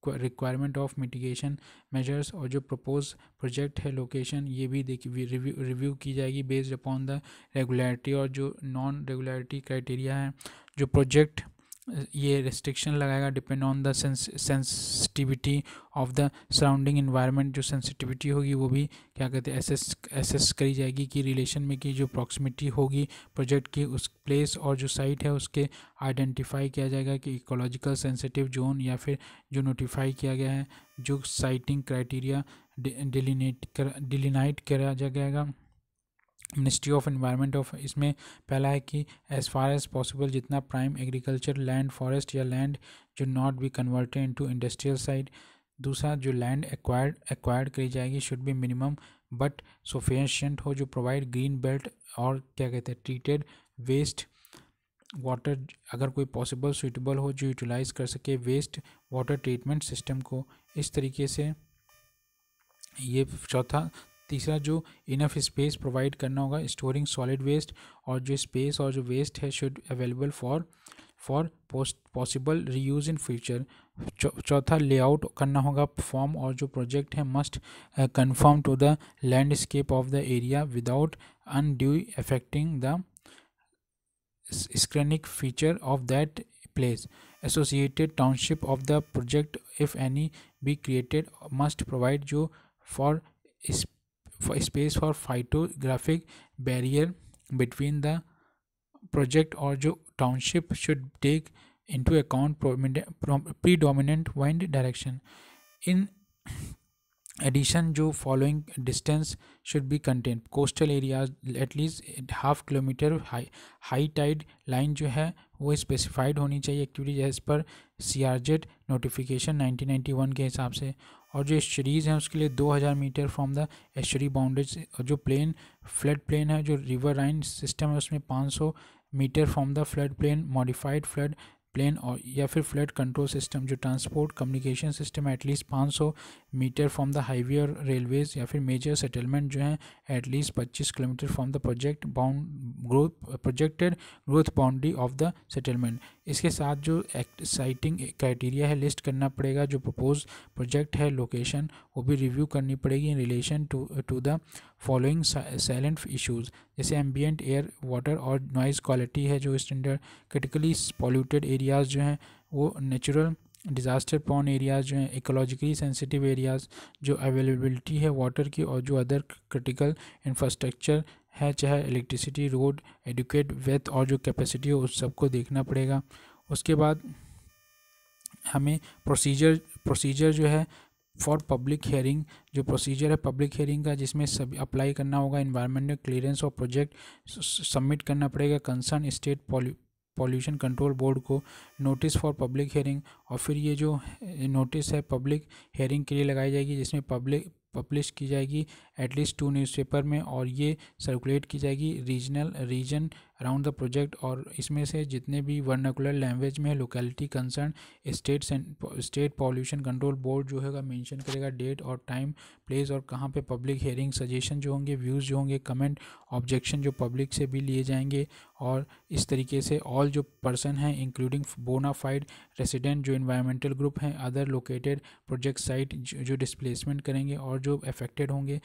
requirement of mitigation measures और जो प्रपोज प्रोजेक्ट है लोकेशन ये भी देखिए रिव्यू रिव्यू की जाएगी बेस्ड अपॉन द रेगुलरिटी और जो नॉन रेगुलरिटी क्राइटेरिया है जो प्रोजेक्ट ये रिस्ट्रिक्शन लगाएगा depend on the sensitivity of the surrounding environment जो सेंसिटिविटी होगी वो भी क्या कहते हैं एसेस एसेस करी जाएगी कि रिलेशन में कि जो प्रॉक्सिमिटी होगी प्रोजेक्ट की उस प्लेस और जो साइट है उसके आइडेंटिफाई किया जाएगा कि इकोलॉजिकल सेंसिटिव जोन या फिर जो नोटिफाई किया गया है जो साइटिंग क्राइटेरिया डिलीनेट कर डिलीनाइट करा जाएगा मिनिस्ट्री ऑफ इन्वायरमेंट ऑफ इसमें पहला है कि एज फार एज पॉसिबल जितना प्राइम एग्रीकल्चर लैंड फॉरेस्ट या लैंड जो not be converted into industrial side दूसरा जो लैंड एक्वायर्ड एक्वायर्ड करी जाएगी should be minimum but sufficient हो जो प्रोवाइड ग्रीन बेल्ट और क्या कहते हैं ट्रीटेड वेस्ट वाटर अगर कोई पॉसिबल सुइटेबल हो जो यूटिलाइज कर सके वेस्ट वाटर ट्रीटमेंट सिस्टम को इस तरीके से ये चौथा तीसरा जो इनफ स्पेस प्रोवाइड करना होगा स्टोरिंग सॉलिड वेस्ट और जो स्पेस और जो वेस्ट है should available for for post possible reuse in future चौथा लेआउट करना होगा फॉर्म और जो प्रोजेक्ट है must confirm to the landscape of the area without undue affecting the scenic feature of that place associated township of the project if any be created must provide जो for space for phytographic barrier between the project और जो township should take into account predominant wind direction in addition जो following distance should be content coastal areas at least half kilometre high tide line जो है वो specified होनी चाहिए activities as per C R Z notification nineteen ninety one के हिसाब से और जो एस्चरीज़ हैं उसके लिए 2000 metre from the estuary boundaries जो प्लेन फ्लड प्लेन है जो रिवर राइन सिस्टम है उसमें 500 metre from the flood plain modified flood plain और या फिर फ्लड कंट्रोल सिस्टम जो ट्रांसपोर्ट कम्युनिकेशन सिस्टम है at least 500 metre from the highway और रेलवेज या फिर मेजर सेटलमेंट जो हैं एटलीस्ट पच्चीस kilometre from the project bound growth projected growth boundary of the settlement इसके साथ जो साइटिंग क्राइटेरिया है लिस्ट करना पड़ेगा जो प्रपोज प्रोजेक्ट है लोकेशन वो भी रिव्यू करनी पड़ेगी in relation to to the following salient issues जैसे एम्बियट एयर वाटर और नॉइज़ क्वालिटी है जो स्टैंडर्ड क्रिटिकली पॉल्यूटेड एरियाज़ जो हैं वो नेचुरल डिज़ास्टर पॉन एरियाज़ जो हैं इकोलॉजिकली सेंसिटिव एरियाज़ जो अवेलेबिलिटी है वाटर की और जो अदर क्रिटिकल इंफ्रास्ट्रक्चर है चाहे इलेक्ट्रिसिटी रोड एडुकेट वेथ और जो कैपेसिटी हो उस सबको देखना पड़ेगा उसके बाद हमें प्रोसीजर प्रोसीजर जो है फॉर पब्लिक हेयरिंग जो प्रोसीजर है पब्लिक हेयरिंग का जिसमें सभी अप्लाई करना होगा इन्वायरमेंटल क्लियरेंस और प्रोजेक्ट सबमिट करना पड़ेगा concern state pollution control board को नोटिस फॉर पब्लिक हेयरिंग और फिर ये जो नोटिस है पब्लिक हेयरिंग के लिए लगाई जाएगी जिसमें पब्लिक पब्लिश की जाएगी एटलीस्ट टू न्यूज़पेपर में और ये सर्कुलेट की जाएगी regional region around the project और इसमें से जितने भी वर्नाकुलर लैंग्वेज में locality concern state state pollution control board जो है मेंशन करेगा डेट और टाइम प्लेस और कहाँ पे पब्लिक हेयरिंग सजेशन जो होंगे व्यूज़ जो होंगे कमेंट ऑब्जेक्शन जो पब्लिक से भी लिए जाएंगे और इस तरीके से ऑल जो पर्सन हैं इंक्लूडिंग बोनाफाइड रेसिडेंट जो इन्वायरमेंटल ग्रुप हैं अदर लोकेटेड प्रोजेक्ट साइट जो डिसप्लेसमेंट करेंगे और जो अफेक्टेड होंगे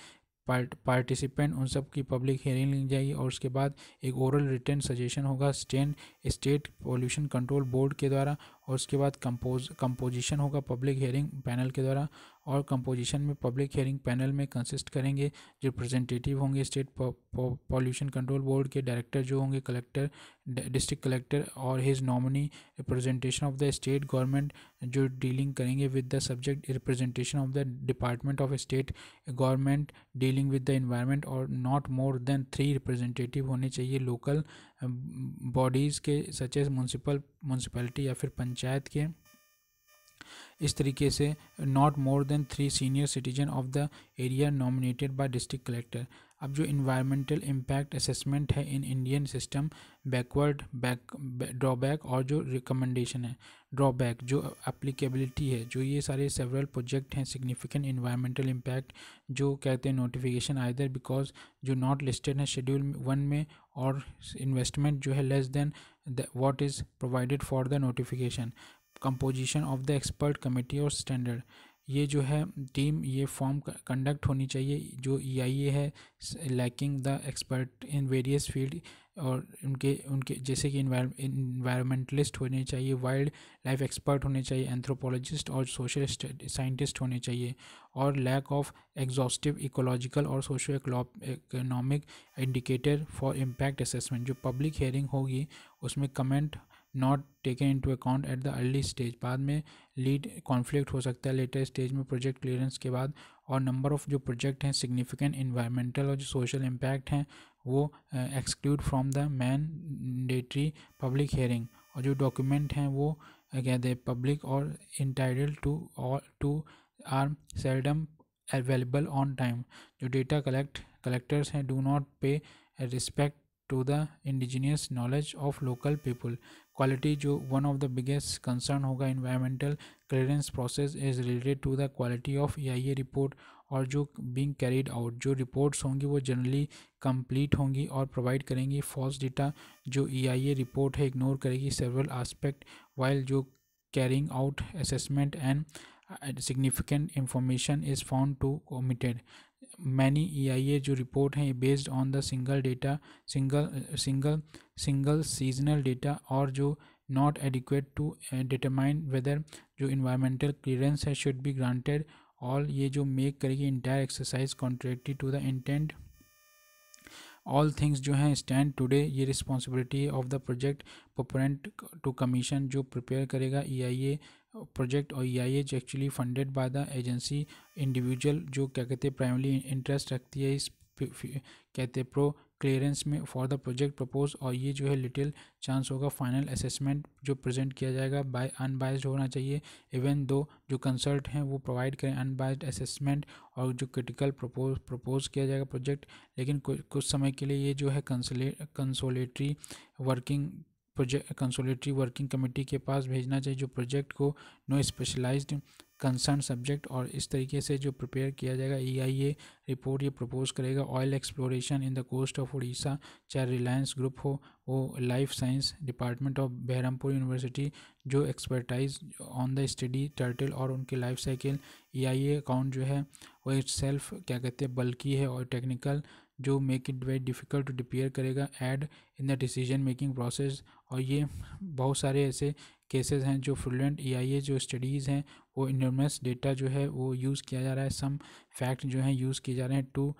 पार्ट पार्टिसिपेंट उन सब की पब्लिक हियरिंग ली जाएगी और उसके बाद एक ओरल रिटर्न सजेशन होगा स्टेन स्टेट पोल्यूशन कंट्रोल बोर्ड के द्वारा और उसके बाद कंपोज कंपोजिशन होगा पब्लिक हियरिंग पैनल के द्वारा और कंपोजिशन में पब्लिक हियरिंग पैनल में कंसिस्ट करेंगे रिप्रेजेंटेटिव होंगे स्टेट पॉल्यूशन कंट्रोल बोर्ड के डायरेक्टर जो होंगे कलेक्टर डिस्ट्रिक्ट कलेक्टर और his nominee representation of the state government जो डीलिंग करेंगे with the subject representation of the department of state government dealing with the environment और not more than three representative होने चाहिए local bodies um, के such as municipal municipality या फिर पंचायत के इस तरीके से not more than three senior citizen of the area nominated by district collector अब जो इन्वायरमेंटल इम्पैक्ट असेसमेंट है in Indian system backward back drawback और जो रिकमेंडेशन है ड्रॉबैक जो अप्लीकेबिलिटी है जो ये सारे सेवरल प्रोजेक्ट हैं सिग्निफिकेंट इन्वायरमेंटल इम्पैक्ट जो कहते हैं नोटिफिकेशन आइदर बिकॉज जो नॉट लिस्टेड है शेड्यूल वन में और इन्वेस्टमेंट जो है less than what is provided for the notification composition of the expert committee और स्टैंडर्ड ये जो है टीम ये फॉर्म कंडक्ट होनी चाहिए जो ई e है lacking the expert in various field और उनके उनके जैसे कि इन्वायरमेंटलिस्ट होने चाहिए वाइल्ड लाइफ एक्सपर्ट होने चाहिए एंथ्रोपोलॉजिस्ट और सोशल साइंटिस्ट होने चाहिए और लैक ऑफ एग्जॉस्टिव इकोलॉजिकल और socio economic indicator for impact assessment जो पब्लिक हेयरिंग होगी उसमें comment not taken to account at the early stage बाद में लीड कॉन्फ्लिक्ट हो सकता है लेटर स्टेज में प्रोजेक्ट क्लियरेंस के बाद और नंबर ऑफ़ जो प्रोजेक्ट हैं सिग्निफिकेंट इन्वायरमेंटल और जो सोशल इम्पैक्ट हैं वो exclude from the statutory public hearing और जो डॉक्यूमेंट हैं वो uh, कहते हैं पब्लिक और इंटाइटल टू और to are seldom available on time जो डेटा कलेक्ट कलेक्टर्स हैं do not pay respect to the indigenous knowledge of local people quality जो one of the biggest concern होगा environmental clearance process is related to the quality of E report और जो being carried out जो reports होंगी वो generally complete होंगी और provide करेंगी फॉल्स डेटा जो ई आई ए रिपोर्ट है इग्नोर करेगी सेवरल आस्पेक्ट वाइल जो carrying out assessment and significant information is found to omitted many E I A जो रिपोर्ट हैं ये based on the single data single single single seasonal data और जो not adequate to determine whether जो environmental clearance है should be granted all ये जो make करेगी entire exercise contrary to the intent all things जो हैं स्टैंड टूडे ये responsibility of the project proponent to commission जो प्रिपेयर करेगा ई आई ए प्रोजेक्ट और E I H actually funded by the agency individual जो क्या कहते हैं प्राइमरी इंटरेस्ट रखती है इस कहते हैं प्रो क्लियरेंस में फॉर द प्रोजेक्ट प्रपोज और ये जो है लिटिल चांस होगा फाइनल असेसमेंट जो प्रेजेंट किया जाएगा बाय अनबायस्ड होना चाहिए इवन दो जो कंसल्ट हैं वो प्रोवाइड करें अनबायस्ड असेसमेंट और जो क्रिटिकल प्रपोज प्रपोज किया जाएगा प्रोजेक्ट लेकिन कुछ कुछ समय के लिए ये जो है consultatory working project consultatory working committee के पास भेजना चाहिए जो प्रोजेक्ट को नो स्पेशलाइज्ड कंसर्न सब्जेक्ट और इस तरीके से जो प्रिपेयर किया जाएगा ईआईए e रिपोर्ट ये प्रपोज करेगा oil exploration in the coast of Orissa चाहे रिलायंस ग्रुप हो वो life science department of Berhampur university जो expertise on the study turtle और उनके life cycle a e account जो है वो इट्स क्या कहते हैं बल्कि है और टेक्निकल जो make it very difficult to डिपेयर करेगा aid in the decision making process और ये बहुत सारे ऐसे केसेस हैं जो फ्लुएंट ए जो स्टडीज़ हैं वो इनमेस डेटा जो है वो यूज़ किया जा रहा है सम फैक्ट जो हैं यूज़ किए जा रहे हैं टू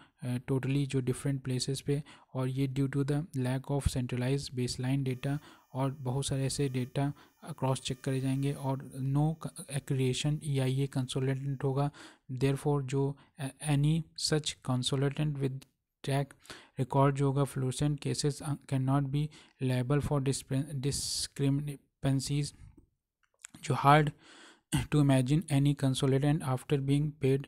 टोटली uh, जो डिफरेंट प्लेसेस पे और ये due to the lack of centralize baseline data और बहुत सारे ऐसे डेटा क्रॉस चेक करे जाएंगे और नो एक्रिएशन ई आई ए कंसोलेटेंट होगा देयर जो any such consultant with track record जो होगा फ्लूसेंट cases can not be liable for discrepancies जो hard to imagine any consultant after being paid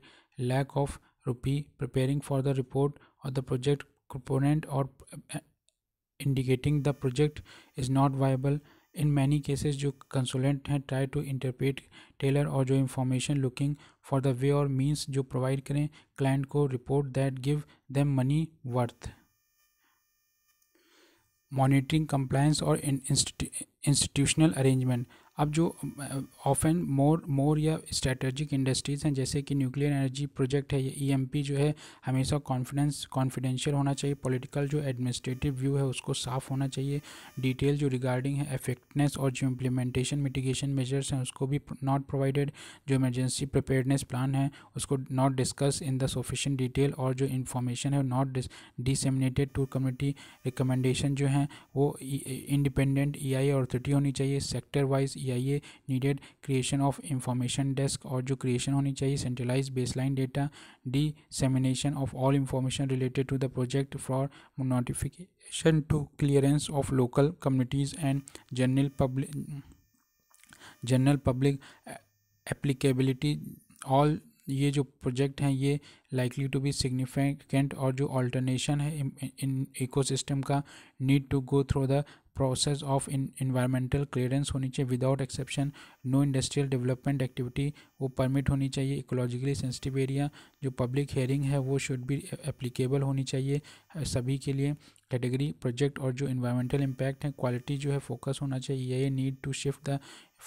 lakh of rupee preparing for the report और the project component और indicating the project is not viable in many cases जो consultant हैं try to interpret tailor और जो information looking for the way और means जो provide करें client को report that give them money worth monitoring compliance और इंस्टीट्यूशनल अरेंजमेंट अब जो ऑफन मोर मोर या स्ट्रेटजिक इंडस्ट्रीज़ हैं जैसे कि न्यूक्लियर एनर्जी प्रोजेक्ट है ये ई e जो है हमेशा कॉन्फिडेंस कॉन्फिडेंशियल होना चाहिए पॉलिटिकल जो एडमिनिस्ट्रेटिव व्यू है उसको साफ होना चाहिए डिटेल जो रिगार्डिंग है इफेक्टनेस और जो इम्प्लीमेंटेशन मिटिगेशन मेजर्स हैं उसको भी नॉट प्रोवाइडेड जो इमरजेंसी प्रिपेयरनेस प्लान है उसको not discuss in the sufficient detail और जो इन्फॉर्मेशन है not disseminated to community recommendation जो हैं वो इंडिपेंडेंट e, ई e, और अथॉरिटी होनी चाहिए सेक्टर वाइज या ये needed creation of information desk और जो क्रिएशन होनी चाहिए centralize baseline data dissemination of all information related to the project for notification to clearance of local communities and general public general public applicability all ये जो project हैं ये likely to be significant और जो alternation है in ecosystem का need to go through the process of environmental clearance होनी चाहिए without exception no industrial development activity वो परमिट होनी चाहिए इकोलॉजिकली सेंसिटिव एरिया जो पब्लिक हेयरिंग है वो शुड भी एप्लीकेबल होनी चाहिए सभी के लिए कैटेगरी प्रोजेक्ट और जो इन्वायरमेंटल इम्पैक्ट है क्वालिटी जो है फोकस होना चाहिए ये need to shift the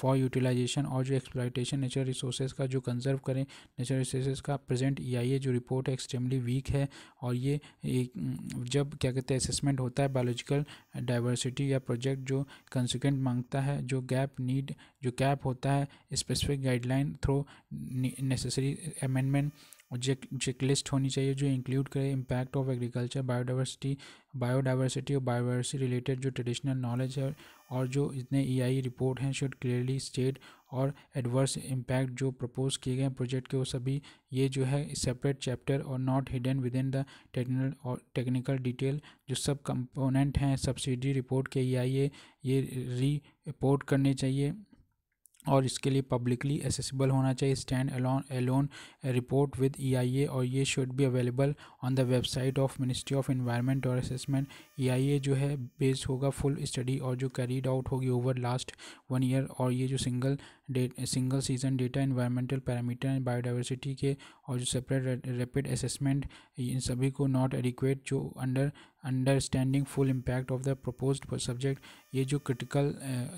for utilization और जो एक्सप्लाइटेशन नेचुरल रिसोर्सेज का जो कंजर्व करें नेचुरल रिसोर्सेज का प्रेजेंट ई e जो रिपोर्ट है एक्सट्रीमली वीक है और ये एक हम्म, जब क्या कहते हैं असेसमेंट होता है बायोलॉजिकल डाइवर्सिटी या प्रोजेक्ट जो कंसिक्वेंट मांगता है जो गैप नीड जो गैप होता है specific guideline through necessary amendment check checklist होनी चाहिए जो इंक्लूड करे impact of agriculture biodiversity biodiversity और बायोडावर्सिटी रिलेटेड जो ट्रेडिशनल नॉलेज है और जो इतने ईआई e रिपोर्ट हैं शुड क्लियरली स्टेट और एडवर्स इम्पैक्ट जो प्रपोज किए गए प्रोजेक्ट के वो सभी ये जो है सेपरेट चैप्टर और not hidden with in the technical और टेक्निकल डिटेल जो सब कंपोनेंट हैं सब्सिडी रिपोर्ट के ई e ये री रिपोर्ट करने चाहिए और इसके लिए पब्लिकली एसेसिबल होना चाहिए stand alone alone report with EIA और ये should be available on the website of ministry of environment और असेसमेंट ईआईए e जो है बेस्ड होगा फुल स्टडी और जो कैरीड आउट होगी ओवर लास्ट वन ईयर और ये जो single date single season data environmental parameter and biodiversity के और जो सेपरेट रैपिड असेसमेंट इन सभी को नॉट एडिक्वेट जो under understanding full impact of the propose subject ये जो क्रिटिकल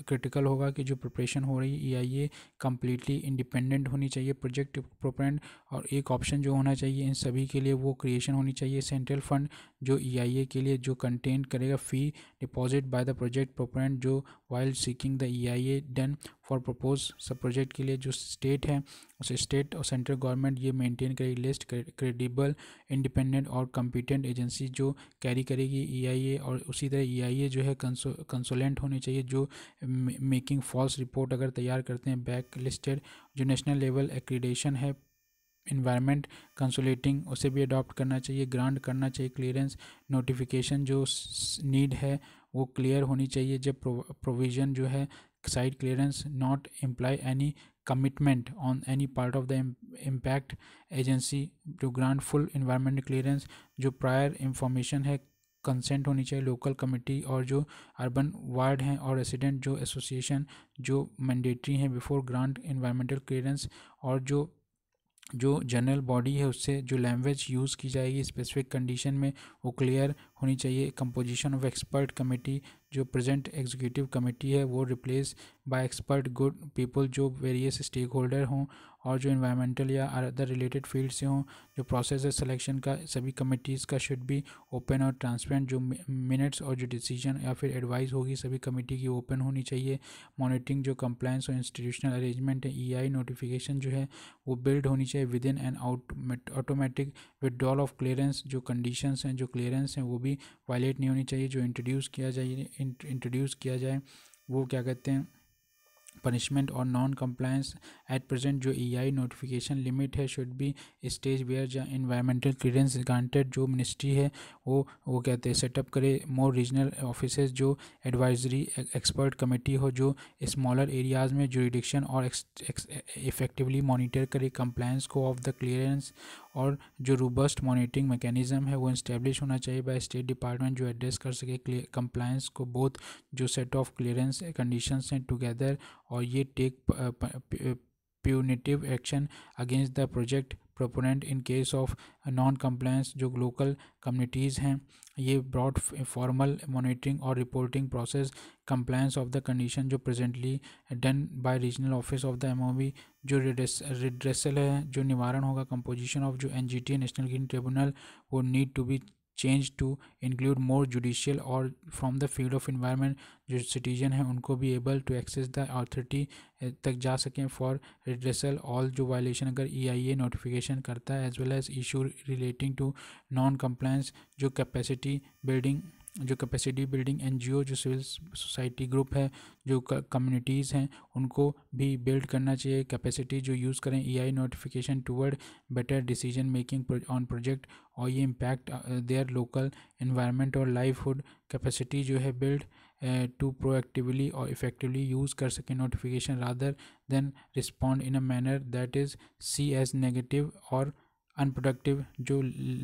क्रिटिकल uh, होगा कि जो प्रिपरेशन हो रही है ये कम्प्लीटली इंडिपेंडेंट होनी चाहिए प्रोजेक्ट प्रोपरेंट और एक ऑप्शन जो होना चाहिए इन सभी के लिए वो क्रिएशन होनी चाहिए सेंट्रल फंड जो ई e के लिए जो कंटेंट करेगा fee deposit by the project proponent जो while seeking the E done for propose sub project के लिए जो स्टेट है उस स्टेट और सेंट्रल गवर्नमेंट ये मेंटेन करेगी लिस्ट क्रेडिबल इंडिपेंडेंट और कम्पिटेंट एजेंसी जो कैरी करेगी ईआईए e और उसी तरह ईआईए e जो है कंसोलेंट होनी चाहिए जो मेकिंग फॉल्स रिपोर्ट अगर तैयार करते हैं बैक लिस्टेड जो नेशनल लेवल एक्रीडेशन है इन्वायरमेंट कंसोलेटिंग उसे भी अडॉप्ट करना चाहिए ग्रांट करना चाहिए क्लियरेंस नोटिफिकेशन जो नीड है वो क्लियर होनी चाहिए जब प्रोविज़न जो है site clearance not imply any commitment on any part of the impact agency to grant full environment clearance जो प्रायर इंफॉर्मेशन है कंसेंट होनी चाहिए लोकल कमेटी और जो अर्बन वार्ड हैं और रेसिडेंट जो एसोसिएशन जो मैंडेटरी हैं बिफोर ग्रांट इन्वायरमेंटल क्लियरेंस और जो जो जनरल बॉडी है उससे जो लैंग्वेज यूज़ की जाएगी स्पेसिफिक कंडीशन में वो क्लियर होनी चाहिए कंपोजिशन ऑफ एक्सपर्ट कमेटी जो प्रेजेंट एग्जीक्यूटिव कमेटी है वो replace by expert good people जो वेरियस स्टेक होल्डर हों और जो इन्वायरमेंटल या अदर रिलेटेड फील्ड से हों जो प्रोसेस है सिलेक्शन का सभी कमेटीज़ का शुड भी ओपन और ट्रांसपेरेंट जो मिनट्स और जो डिसीजन या फिर एडवाइस होगी सभी कमेटी की ओपन होनी चाहिए मॉनिटरिंग जो कंप्लाइंस और इंस्टीट्यूशनल अरेंजमेंट है ई e नोटिफिकेशन जो है वो बिल्ड होनी चाहिए with in and automatic withdrawal of clearance जो कंडीशंस हैं जो क्लियरेंस हैं वो भी वायलेट नहीं होनी चाहिए जो इंट्रोड्यूस किया जाए इंट्रोड्यूस किया जाए वो क्या कहते हैं पनिशमेंट और नॉन कंप्लायंस एट प्रेजेंट जो ई नोटिफिकेशन लिमिट है शुड बी स्टेज वेयर जहाँ इन्वायरमेंटल क्लियरेंस ग्रांटेड जो मिनिस्ट्री है वो वो कहते हैं सेटअप करे मोर रीजनल ऑफिस जो एडवाइजरी एक्सपर्ट कमेटी हो जो स्मॉलर एरियाज़ में जुडिक्शन और इफेक्टिवली मॉनिटर करे कंप्लायंस को ऑफ द क्लियरेंस और जो रोबस्ट मॉनिटरिंग मैकेनिज्म है वो इस्टेब्लिश होना चाहिए बाय स्टेट डिपार्टमेंट जो एड्रेस कर सके कंप्लायंस को बोथ जो सेट ऑफ क्लियरेंस कंडीशंस हैं टुगेदर और ये take punitive action against the project proponent in case of non compliance जो लोकल कम्युनिटीज़ हैं ये ब्रॉड फॉर्मल मॉनिटरिंग और reporting process compliance of the condition जो presently done by regional office of the M O MOB जो redressal है जो निवारण होगा कंपोजिशन ऑफ जो N G T national green tribunal वो need to be change to include more judicial और from the field of environment जो citizen हैं उनको भी able to access the authority तक जा सकें फॉर रिड्रेसल ऑल जो वायलेशन अगर ई आई ए नोटिफिकेशन करता है as well as issue relating to non compliance जो कैपेसिटी बिल्डिंग जो कैपेसिटी बिल्डिंग ओ जो सिविल सोसाइटी ग्रुप है जो कम्युनिटीज़ हैं उनको भी बिल्ड करना चाहिए कैपेसिटी जो यूज़ करें I notification toward better decision making on project और ये इम्पैक्ट देयर लोकल इन्वायरमेंट और लाइवहुड कैपेसिटी जो है बिल्ड टू प्रोएक्टिवली और इफेक्टिवली यूज़ कर सकें notification rather than respond in a manner that is see as negative और unproductive जो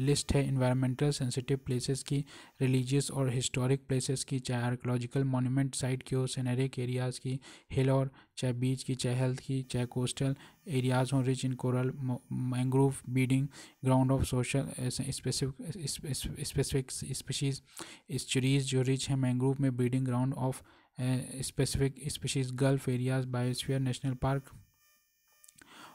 लिस्ट है इन्वायरमेंटल सेंसिटिव प्लेसेस की रिलीजियस और हिस्टोरिक प्लेसेस की चाहे आर्कोलॉजिकल मोन्यूमेंट साइट की हो सैनरिक एरियाज़ की हिल और चाहे बीच की चाहे हेल्थ की चाहे कोस्टल एरियाज़ हों rich in coral mangrove breeding ground of social specific specific species जो रिच हैं मैंग्रोव में breeding ground of specific species gulf areas biosphere national park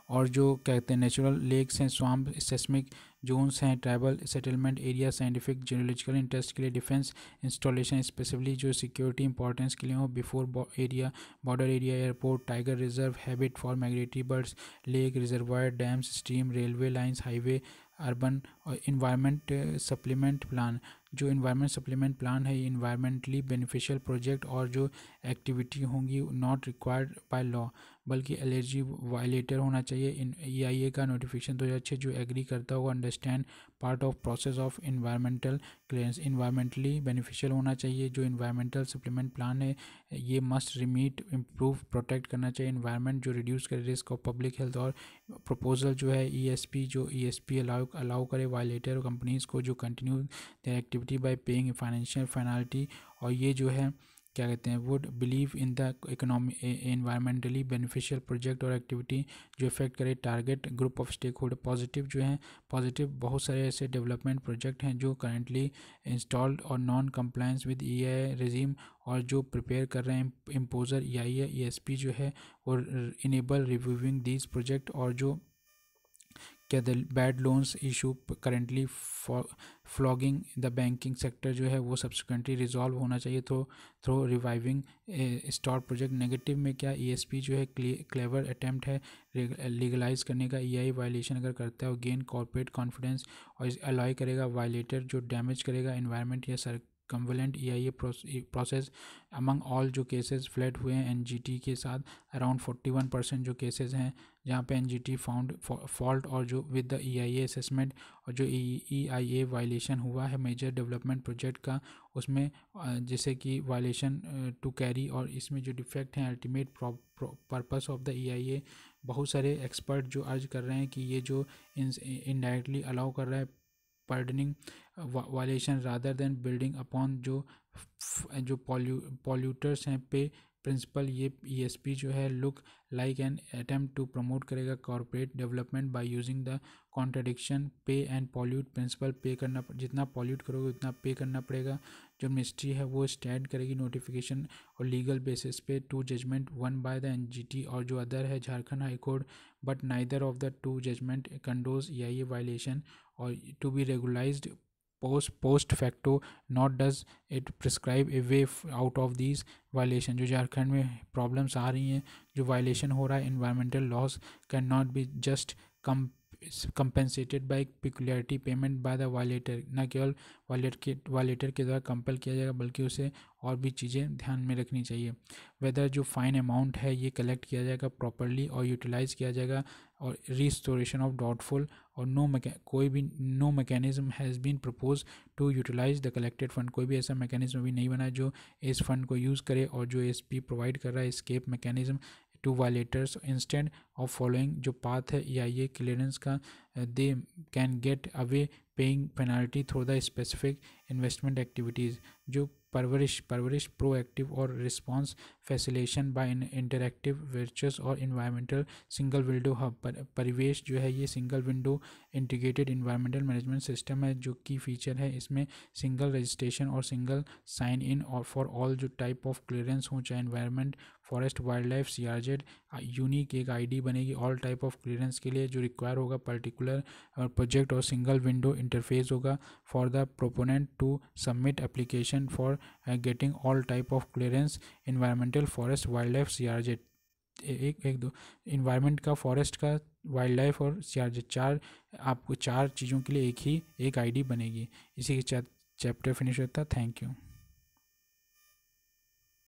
और जो कहते हैं नेचुरल लेक्स हैं स्वाम सेस्मिक जोन्स हैं tribal settlement area scientific geological interest के लिए डिफेंस इंस्टॉलेशन स्पेसिफिकली जो सिक्योरिटी इंपॉर्टेंस के लिए हो buffer area border area airport tiger reserve habit for migratory birds lake reservoir dams stream railway lines highway urban और environment supplement plan जो environment supplement plan है environmentally beneficial project और जो activity होंगी not required by law बल्कि allergy violator होना चाहिए इन ई I ए का नोटिफिकेशन दो हज़ार छः जो एग्री करता होगा understand part of process of environmental clearance environmentally beneficial होना चाहिए जो इन्वायरमेंटल सप्लीमेंट प्लान है ये मस्ट रिमीट इम्प्रूव प्रोटेक्ट करना चाहिए इन्वायरमेंट जो रिड्यूस करे रिस्क ऑफ पब्लिक हेल्थ और प्रपोजल जो है ई एस पी जो E S P allow allow करे वायलेटर कंपनीज़ को जो continue activity by paying financial finality और ये जो है क्या कहते हैं would believe in the economy environmentally beneficial project और एक्टिविटी जो इफेक्ट करे target group of stakeholder positive जो है पॉजिटिव बहुत सारे ऐसे डेवलपमेंट प्रोजेक्ट हैं जो करेंटली इंस्टॉल्ड और non compliance with E I regime और जो प्रिपेयर कर रहे हैं इम्पोजर ई आई एस पी जो है और इनेबल रिव्यूविंग दीज प्रोजेक्ट और जो क्या the bad loans issue currently flogging the banking sector जो है वो सब्सिक्वेंटली रिजॉल्व होना चाहिए through through reviving stock project negative में क्या ईएसपी e जो है क्लेवर अटैम्प्ट है लीगलाइज करने का ईआई e वायलेशन अगर करता है और गेन कॉर्पोरेट कॉन्फिडेंस और अलॉय करेगा वायलेटर जो डैमेज करेगा इन्वायरमेंट या circumvent E I A process among all जो केसेज फ्लैट हुए हैं एन जी टी के साथ अराउंड फोर्टी वन परसेंट जो केसेज हैं जहाँ पे N G T found fault और जो with the E I assessment और जो ई आई ए वायलेशन हुआ है मेजर डेवलपमेंट प्रोजेक्ट का उसमें जैसे कि वायलेशन टू कैरी और इसमें जो डिफेक्ट हैं ultimate purpose of the E I A बहुत सारे एक्सपर्ट जो अर्ज कर रहे हैं कि ये जो इनडायरेक्टली अलाउ कर रहा है pardoning violation rather than building upon जो जो पॉल्यू पॉल्यूटर्स हैं पे प्रिंसिपल ये ई जो है look like an attempt to promote करेगा corporate development by using the contradiction pay and pollute principle pay करना जितना पॉल्यूट करोगे उतना पे करना पड़ेगा जो मिनिस्ट्री है वो स्टैंड करेगी नोटिफिकेशन और लीगल बेसिस पे two judgment one by the N और जो अदर है Jharkhand high court but neither of the two judgment condones या ये वायलेशन और to be regularise post post facto not does it prescribe a way out of this violation जो झारखंड में problems आ रही हैं जो वायलेशन हो रहा है environmental loss can not be just come compensated by peculiarity payment by the violator न केवल वायलेट के वायलेटर के द्वारा कंपल किया जाएगा बल्कि उसे और भी चीज़ें ध्यान में रखनी चाहिए वेदर जो फाइन अमाउंट है ये कलेक्ट किया जाएगा प्रॉपरली और यूटिलाइज किया जाएगा और रिस्टोरेशन ऑफ डाउटफुल और नो कोई भी no mechanism has been propose to utilise the collected fund कोई भी ऐसा मैकेनिज्म भी नहीं बना जो इस फंड को यूज़ करे और जो एस पी प्रोवाइड कर रहा है escape mechanism to violators instant of following जो पाथ है या ये क्लियरेंस का they can get away paying penalty through the specific investment activities जो परवरिश परवरिश प्रोएक्टिव और response facilitation by interactive virtuous और इन्वायरमेंटल सिंगल विंडो हब पर, परिवेश जो है ये single window integrated environmental management system है जो की फीचर है इसमें सिंगल रजिस्ट्रेशन और सिंगल साइन इन और फॉर ऑल जो टाइप ऑफ क्लियरेंस हो चाहे environment forest wildlife C R Z unique एक डी बनेगी ऑल टाइप ऑफ क्लियरेंस के लिए जो रिक्वायर होगा पर्टिकुलर प्रोजेक्ट और सिंगल विंडो इंटरफेस होगा for the proponent to submit application for getting all type of clearance environmental forest wildlife C R Z एक एक दो इन्वायरमेंट का फॉरेस्ट का वाइल्ड लाइफ और जेड चार आपको चार चीज़ों के लिए एक ही एक डी बनेगी इसी के चैप्टर फिनिश होता है थैंक यू